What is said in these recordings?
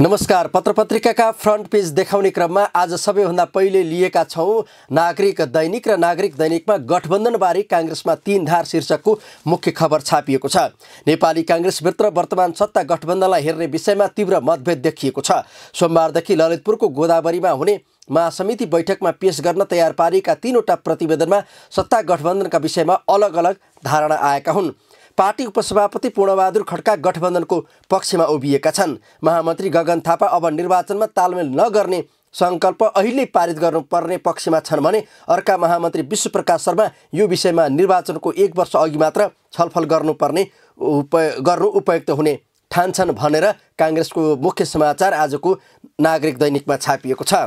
नमस्कार पत्र पत्रपत्रिकाका front page देखाउने क्रममा आज सबैभन्दा पहिले लिएका छौँ नागरिक दैनिक र नागरिक दैनिकमा गठबन्धनबारे काङ्ग्रेसमा तीन धार शीर्षकको मुख्य खबर छापिएको छ नेपाली काङ्ग्रेसभित्र वर्तमान सत्ता गठबन्धनलाई हेर्ने विषयमा तीव्र मतभेद देखिएको छ सोमबारदेखि ललितपुरको गोदावरीमा हुने महासमिति बैठकमा पेश गर्न तयार पारिएका तिनवटा प्रतिवेदनमा सत्ता गठबन्धनका विषयमा अलग अलग धारणा आएका हुन् पार्टी उपसभापति पूर्णबहादुर खड्का गठबन्धनको पक्षमा उभिएका छन् महामन्त्री गगन थापा अब निर्वाचनमा तालमेल नगर्ने सङ्कल्प अहिले पारित गर्नुपर्ने पक्षमा छन् भने अर्का महामन्त्री विश्वप्रकाश शर्मा यो विषयमा निर्वाचनको एक वर्ष अघि मात्र छलफल गर्नुपर्ने उप गर्नु उपयुक्त हुने ठान्छन् भनेर काङ्ग्रेसको मुख्य समाचार आजको नागरिक दैनिकमा छापिएको छ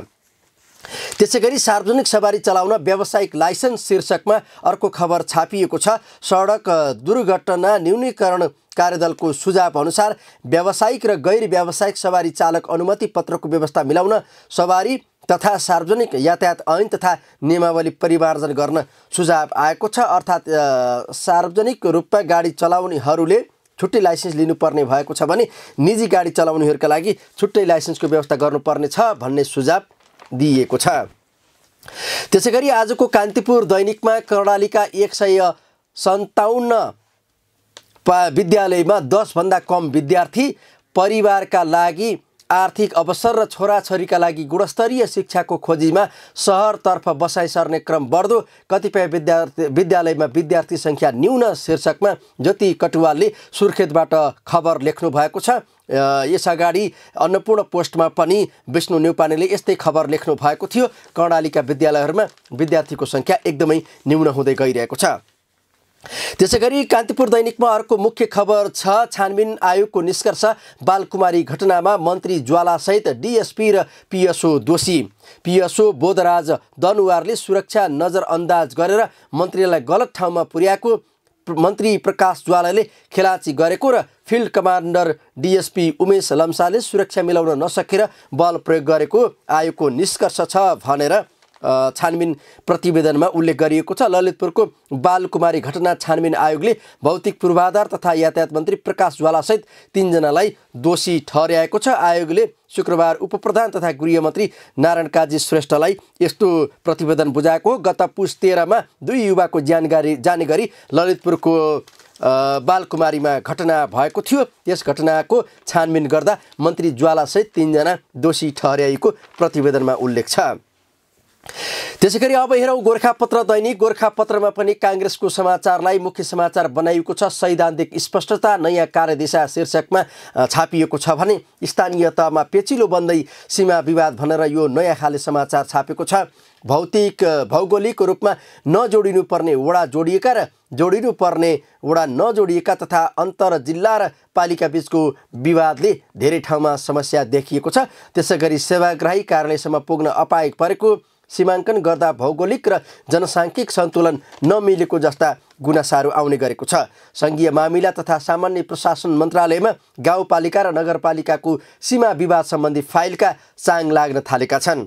त्यसै गरी सार्वजनिक सवारी चलाउन व्यावसायिक लाइसेन्स शीर्षकमा अर्को खबर छापिएको छ सडक दुर्घटना न्यूनीकरण कार्यदलको सुझाव अनुसार व्यावसायिक र गैर व्यावसायिक सवारी चालक अनुमति पत्रको व्यवस्था मिलाउन सवारी तथा सार्वजनिक यातायात ऐन तथा नियमावली परिमार्जन गर्न सुझाव आएको छ अर्थात् सार्वजनिक रूपमा गाडी चलाउनेहरूले छुट्टै लाइसेन्स लिनुपर्ने भएको छ भने निजी गाडी चलाउनेहरूका लागि छुट्टै लाइसेन्सको व्यवस्था गर्नुपर्ने छ भन्ने सुझाव दिइएको छ त्यसै गरी आजको कान्तिपुर दैनिकमा कर्णालीका एक सय सन्ताउन्न विद्यालयमा दसभन्दा कम विद्यार्थी परिवारका लागि आर्थिक अवसर र छोराछोरीका लागि गुणस्तरीय शिक्षाको खोजीमा सहरतर्फ बसाइ सर्ने क्रम बढ्दो कतिपय विद्यार्थी विद्यालयमा विद्यार्थी सङ्ख्या न्यून शीर्षकमा ज्योति कटुवालले सुर्खेतबाट खबर लेख्नु भएको छ यसअगाडि अन्नपूर्ण पोस्टमा पनि विष्णु न्युपानेले यस्तै खबर लेख्नु भएको थियो कर्णालीका विद्यालयहरूमा विद्यार्थीको सङ्ख्या एकदमै न्यून हुँदै गइरहेको छ त्यसै गरी कान्तिपुर दैनिकमा अर्को मुख्य खबर छ छानबिन आयोगको निष्कर्ष बालकुमारी घटनामा मन्त्री ज्वालासहित डिएसपी र पिएसओ दोषी पिएसओ बोधराज दनुवारले सुरक्षा नजरअन्दाज गरेर मन्त्रीलाई गलत ठाउँमा पुर्याएको मन्त्री प्रकाश ज्वालाले खेलाची गरेको र फिल्ड कमान्डर डिएसपी उमेश लम्साले सुरक्षा मिलाउन नसकेर बल प्रयोग गरेको आयोगको निष्कर्ष छ भनेर छानबिन प्रतिवेदनमा उल्लेख गरिएको छ ललितपुरको बालकुमारी घटना छानबिन आयोगले भौतिक पूर्वाधार तथा यातायात मन्त्री प्रकाश ज्वालासहित तिनजनालाई दोषी ठहर्याएको छ आयोगले शुक्रबार उपप्रधान तथा गृहमन्त्री नारायण काजी श्रेष्ठलाई यस्तो प्रतिवेदन बुझाएको हो गत पुस तेह्रमा दुई युवाको ज्यान गरी जाने गरी ललितपुरको बालकुमारीमा घटना भएको थियो यस घटनाको छानबिन गर्दा मन्त्री ज्वालासहित तिनजना दोषी ठहर्याइएको प्रतिवेदनमा उल्लेख छ त्यसै गरी अब हेरौँ गोर्खापत्र दैनिक गोर्खापत्रमा पनि काङ्ग्रेसको समाचारलाई मुख्य समाचार बनाइएको छ सैद्धान्तिक स्पष्टता नयाँ कार्यदिशा शीर्षकमा छापिएको छ भने स्थानीय तहमा पेचिलो बन्दै सीमा विवाद भनेर यो नयाँ खाले समाचार छापेको छ भौतिक भौगोलिक रूपमा नजोडिनुपर्ने वडा जोडिएका र जोडिनुपर्ने वडा नजोडिएका तथा अन्तर जिल्ला र पालिका बिचको विवादले धेरै ठाउँमा समस्या देखिएको छ त्यसै गरी सेवाग्राही कार्यालयसम्म पुग्न अपाय परेको सीमाङ्कन गर्दा भौगोलिक र जनसाङ्ख्यिक सन्तुलन नमिलेको जस्ता गुनासाहरू आउने गरेको छ सङ्घीय मामिला तथा सामान्य प्रशासन मन्त्रालयमा गाउँपालिका र नगरपालिकाको सीमा विवाद सम्बन्धी फाइलका चाङ लाग्न थालेका छन्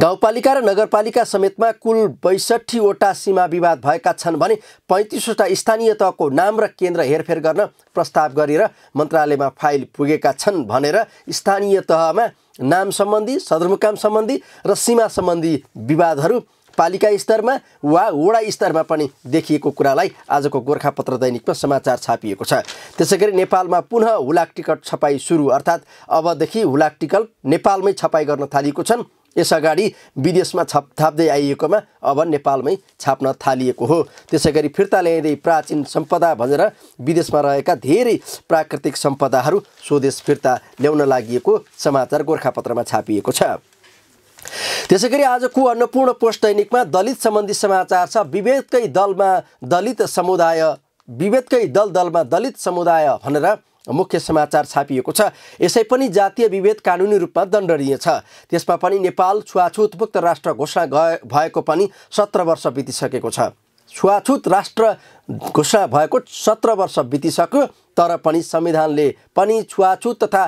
गाउँपालिका र नगरपालिका समेतमा कुल बैसठीवटा सीमा विवाद भएका छन् भने पैँतिसवटा स्थानीय तहको नाम र केन्द्र हेरफेर गर्न प्रस्ताव गरेर मन्त्रालयमा फाइल पुगेका छन् भनेर स्थानीय तहमा नाम सम्बन्धी सदरमुकाम सम्बन्धी र सीमा सम्बन्धी विवादहरू पालिका स्तरमा वा वडा स्तरमा पनि देखिएको कुरालाई आजको गोर्खापत्र दैनिकमा समाचार छापिएको छ त्यसै गरी नेपालमा पुनः हुलाक टिकट छपाई सुरु अर्थात् अबदेखि हुलाक टिकट नेपालमै छपाई गर्न थालिएको छन् यसअगाडि विदेशमा छप थाप्दै आइएकोमा अब नेपालमै छाप्न थालिएको हो त्यसै गरी फिर्ता ल्याइँदै प्राचीन सम्पदा भनेर विदेशमा रहेका धेरै प्राकृतिक सम्पदाहरू स्वदेश फिर्ता ल्याउन लागि समाचार गोर्खापत्रमा छापिएको छ त्यसै गरी आजको अन्नपूर्ण पोस्ट दैनिकमा दलित सम्बन्धी समाचार छ विभेदकै दलमा दलित समुदाय विभेदकै दल दलमा दलित समुदाय भनेर मुख्य समाचार छापिएको छ यसै पनि जातीय विभेद कानुनी रूपमा दण्डनीय छ त्यसमा पनि नेपाल छुवाछुत मुक्त राष्ट्र घोषणा भएको पनि सत्र वर्ष बितिसकेको छ छुवाछुत राष्ट्र घोषणा भएको सत्र वर्ष बितिसक्यो तर पनि संविधानले पनि छुवाछुत तथा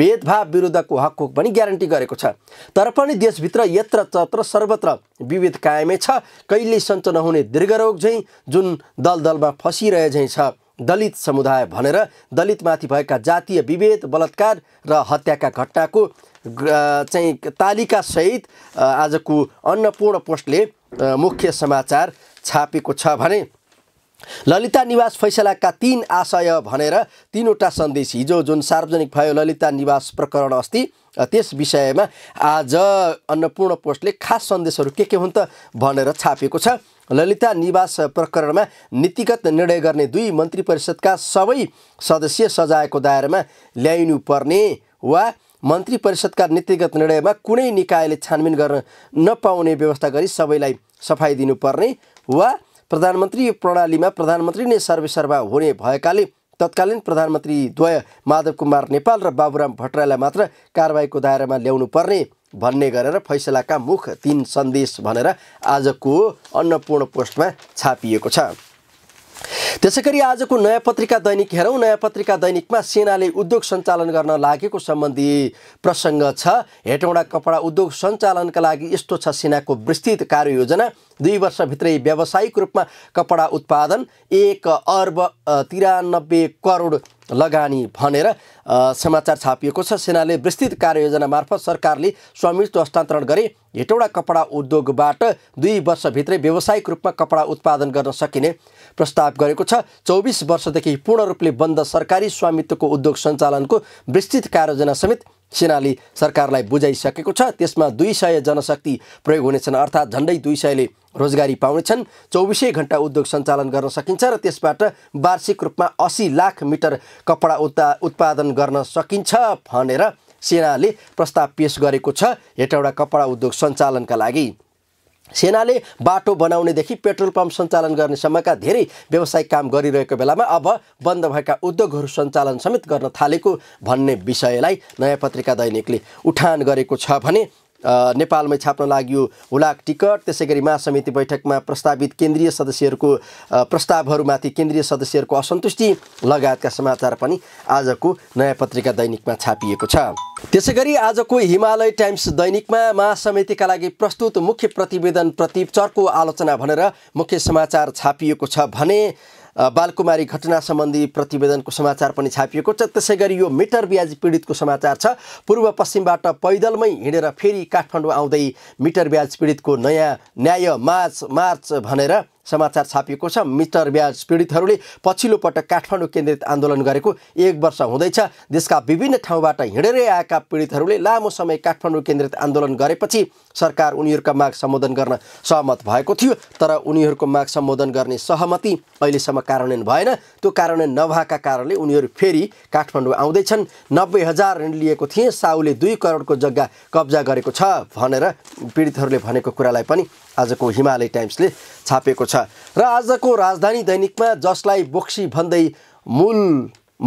भेदभाव विरुद्धको हकको पनि ग्यारेन्टी गरेको छ तर पनि देशभित्र यत्र तत्र सर्वत्र विभेद कायमै छ कहिल्यै सञ्च नहुने दीर्घरोग झैँ जुन दलदलमा फँसिरहे झैँ छ दलित समुदाय भनेर दलितमाथि भएका जातीय विभेद बलात्कार र हत्याका घटनाको चाहिँ तालिकासहित आजको अन्नपूर्ण पोस्टले मुख्य समाचार छापेको छ भने ललिता निवास फैसलाका तिन आशय भनेर तिनवटा सन्देश हिजो जुन सार्वजनिक भयो ललिता निवास प्रकरण अस्ति त्यस विषयमा आज अन्नपूर्ण पोस्टले खास सन्देशहरू के के हुन् त भनेर छापेको छ ललिता निवास प्रकरणमा नीतिगत निर्णय गर्ने दुई मन्त्री परिषदका सबै सदस्य सजायको दायरामा ल्याइनुपर्ने वा मन्त्री परिषदका नीतिगत निर्णयमा कुनै निकायले छानबिन गर्न नपाउने व्यवस्था गरी सबैलाई सफाइ दिनुपर्ने वा प्रधानमन्त्री प्रणालीमा प्रधानमन्त्री नै सर्वेसर्वा हुने भएकाले तत्कालीन प्रधानमन्त्रीद्वय माधव कुमार नेपाल र बाबुराम भट्टराईलाई मात्र कारवाहीको दायरामा ल्याउनु पर्ने भन्ने गरेर फैसलाका मुख तीन सन्देश भनेर आजको अन्नपूर्ण पोस्टमा छापिएको छ त्यसै गरी आजको नयाँ पत्रिका दैनिक हेरौँ नयाँ पत्रिका दैनिकमा सेनाले उद्योग सञ्चालन गर्न लागेको सम्बन्धी प्रसङ्ग छ हेटौँडा कपडा उद्योग सञ्चालनका लागि यस्तो छ सेनाको विस्तृत कार्ययोजना दुई वर्षभित्रै व्यावसायिक रूपमा कपडा उत्पादन एक अर्ब तिरानब्बे करोड लगानी भनेर समाचार छापिएको छ सेनाले विस्तृत कार्ययोजना मार्फत सरकारले स्वामित्व हस्तान्तरण गरे हेटौडा कपडा उद्योगबाट दुई वर्षभित्रै व्यावसायिक रूपमा कपडा उत्पादन गर्न सकिने प्रस्ताव गरेको छ चौबिस वर्षदेखि पूर्ण रूपले बन्द सरकारी स्वामित्वको उद्योग सञ्चालनको विस्तृत कार्ययोजना समेत सेनाले सरकारलाई बुझाइसकेको छ त्यसमा दुई सय जनशक्ति प्रयोग हुनेछन् अर्थात् झन्डै दुई सयले रोजगारी पाउनेछन् चौबिसै घन्टा उद्योग सञ्चालन गर्न सकिन्छ र त्यसबाट वार्षिक रूपमा असी लाख मिटर कपडा उत्पादन गर्न सकिन्छ भनेर सेनाले प्रस्ताव पेस गरेको छ हेटौँडा कपडा उद्योग सञ्चालनका लागि सेनाले बाटो बनाउनेदेखि पेट्रोल पम्प सञ्चालन गर्नेसम्मका धेरै व्यवसायिक काम गरिरहेको बेलामा अब बन्द भएका उद्योगहरू सञ्चालन समेत गर्न थालेको भन्ने विषयलाई नयाँ पत्रिका दैनिकले उठान गरेको छ भने नेपालमै छाप्न लाग्यो हुलाक टिकट त्यसै गरी महासमिति बैठकमा प्रस्तावित केन्द्रीय सदस्यहरूको प्रस्तावहरूमाथि केन्द्रीय सदस्यहरूको असन्तुष्टि लगायतका समाचार पनि आजको नयाँ पत्रिका दैनिकमा छापिएको छ त्यसै गरी आजको हिमालय टाइम्स दैनिकमा महासमितिका लागि प्रस्तुत मुख्य प्रतिवेदनप्रति चर्को आलोचना भनेर मुख्य समाचार छापिएको छ भने बालकुमारी घटना सम्बन्धी प्रतिवेदनको समाचार पनि छापिएको छ त्यसै गरी यो मिटर ब्याज पीडितको समाचार छ पूर्व पश्चिमबाट पैदलमै हिँडेर फेरि काठमाडौँ आउँदै मिटर ब्याज पीडितको नयाँ न्याय मार्च मार्च भनेर समाचार छापिएको छ मिटर ब्याज पीडितहरूले पछिल्लो पटक काठमाडौँ केन्द्रित आन्दोलन गरेको एक वर्ष हुँदैछ देशका विभिन्न ठाउँबाट हिँडेरै आएका पीडितहरूले लामो समय काठमाडौँ केन्द्रित आन्दोलन गरेपछि सरकार उनीहरूका माग सम्बोधन गर्न सहमत भएको थियो तर उनीहरूको माग सम्बोधन गर्ने सहमति अहिलेसम्म कार्यान्वयन भएन त्यो कार्यान्वयन नभएका कारणले उनीहरू फेरि काठमाडौँ आउँदैछन् नब्बे हजार ऋण लिएको थिए साउले दुई करोडको जग्गा कब्जा गरेको छ भनेर पीडितहरूले भनेको कुरालाई पनि आजको हिमालय टाइम्सले छापेको छ छ र आजको राजधानी दैनिकमा जसलाई बोक्सी भन्दै मूल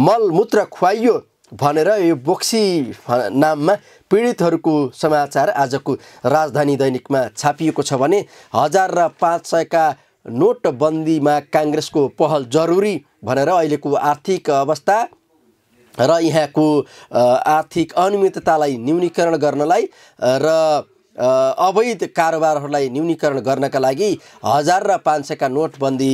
मलमूत्र खुवाइयो भनेर यो बोक्सी नाममा पीडितहरूको समाचार आजको राजधानी दैनिकमा छापिएको छ भने हजार र पाँच सयका नोटबन्दीमा काङ्ग्रेसको पहल जरुरी भनेर अहिलेको आर्थिक अवस्था र यहाँको आर्थिक अनियमिततालाई न्यूनीकरण गर्नलाई र अवैध कारोबारहरूलाई न्यूनीकरण गर्नका लागि हजार र पाँच सयका नोटबन्दी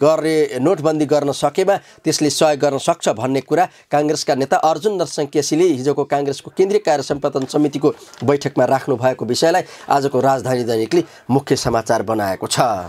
गरे नोटबन्दी गर्न सकेमा त्यसले सहयोग गर्न सक्छ भन्ने कुरा काङ्ग्रेसका नेता अर्जुन नरसिंह केसीले हिजोको काङ्ग्रेसको केन्द्रीय कार्य सम्पादन समितिको बैठकमा राख्नु भएको विषयलाई आजको राजधानी दैनिकले मुख्य समाचार बनाएको छ